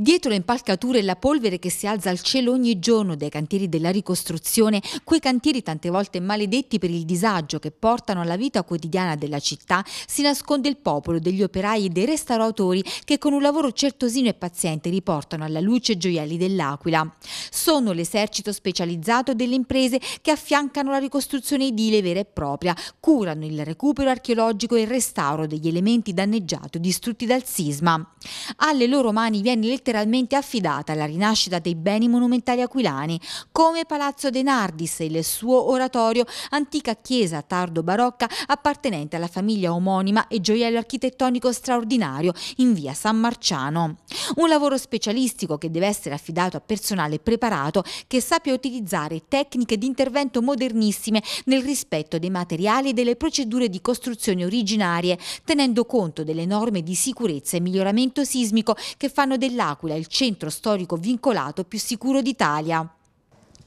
Dietro le impalcature e la polvere che si alza al cielo ogni giorno dai cantieri della ricostruzione, quei cantieri tante volte maledetti per il disagio che portano alla vita quotidiana della città, si nasconde il popolo degli operai e dei restauratori che con un lavoro certosino e paziente riportano alla luce gioielli dell'Aquila. Sono l'esercito specializzato delle imprese che affiancano la ricostruzione edile vera e propria, curano il recupero archeologico e il restauro degli elementi danneggiati o distrutti dal sisma. Alle loro mani viene letteralmente letteralmente affidata alla rinascita dei beni monumentali aquilani, come Palazzo De Nardis e il suo oratorio, antica chiesa tardo-barocca appartenente alla famiglia omonima e gioiello architettonico straordinario in via San Marciano. Un lavoro specialistico che deve essere affidato a personale preparato che sappia utilizzare tecniche di intervento modernissime nel rispetto dei materiali e delle procedure di costruzione originarie, tenendo conto delle norme di sicurezza e miglioramento sismico che fanno dell'acqua dell'Aquila, il centro storico vincolato più sicuro d'Italia.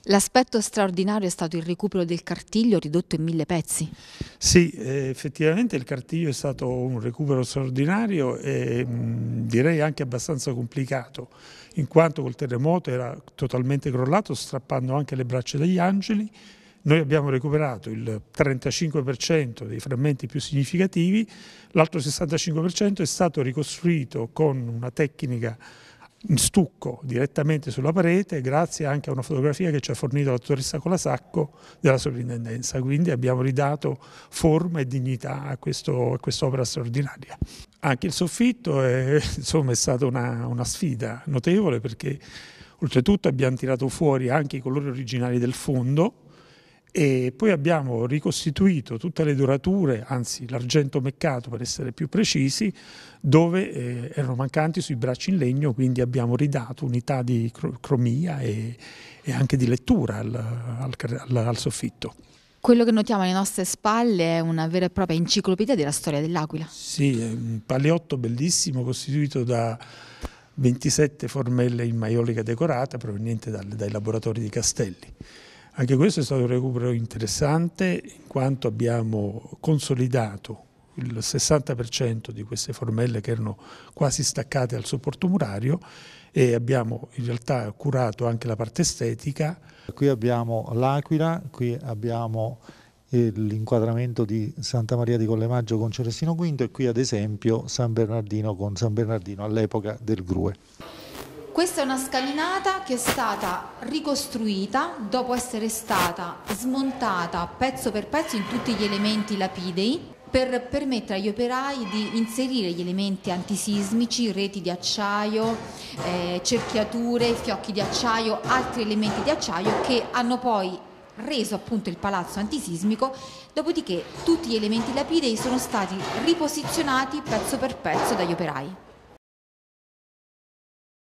L'aspetto straordinario è stato il recupero del cartiglio ridotto in mille pezzi. Sì, eh, effettivamente il cartiglio è stato un recupero straordinario e mm, direi anche abbastanza complicato, in quanto col terremoto era totalmente crollato, strappando anche le braccia degli angeli. Noi abbiamo recuperato il 35% dei frammenti più significativi, l'altro 65% è stato ricostruito con una tecnica in stucco direttamente sulla parete grazie anche a una fotografia che ci ha fornito la dottoressa Colasacco della sovrintendenza, quindi abbiamo ridato forma e dignità a, questo, a quest'opera straordinaria. Anche il soffitto è, insomma, è stata una, una sfida notevole perché oltretutto abbiamo tirato fuori anche i colori originali del fondo e poi abbiamo ricostituito tutte le dorature, anzi l'argento meccato per essere più precisi, dove eh, erano mancanti sui bracci in legno, quindi abbiamo ridato unità di cromia e, e anche di lettura al, al, al soffitto. Quello che notiamo alle nostre spalle è una vera e propria enciclopedia della storia dell'Aquila. Sì, è un paleotto bellissimo costituito da 27 formelle in maiolica decorata proveniente dal, dai laboratori di Castelli. Anche questo è stato un recupero interessante in quanto abbiamo consolidato il 60% di queste formelle che erano quasi staccate al supporto murario e abbiamo in realtà curato anche la parte estetica. Qui abbiamo l'Aquila, qui abbiamo eh, l'inquadramento di Santa Maria di Collemaggio con Celestino V e qui ad esempio San Bernardino con San Bernardino all'epoca del Grue. Questa è una scalinata che è stata ricostruita dopo essere stata smontata pezzo per pezzo in tutti gli elementi lapidei per permettere agli operai di inserire gli elementi antisismici, reti di acciaio, eh, cerchiature, fiocchi di acciaio, altri elementi di acciaio che hanno poi reso appunto il palazzo antisismico, dopodiché tutti gli elementi lapidei sono stati riposizionati pezzo per pezzo dagli operai.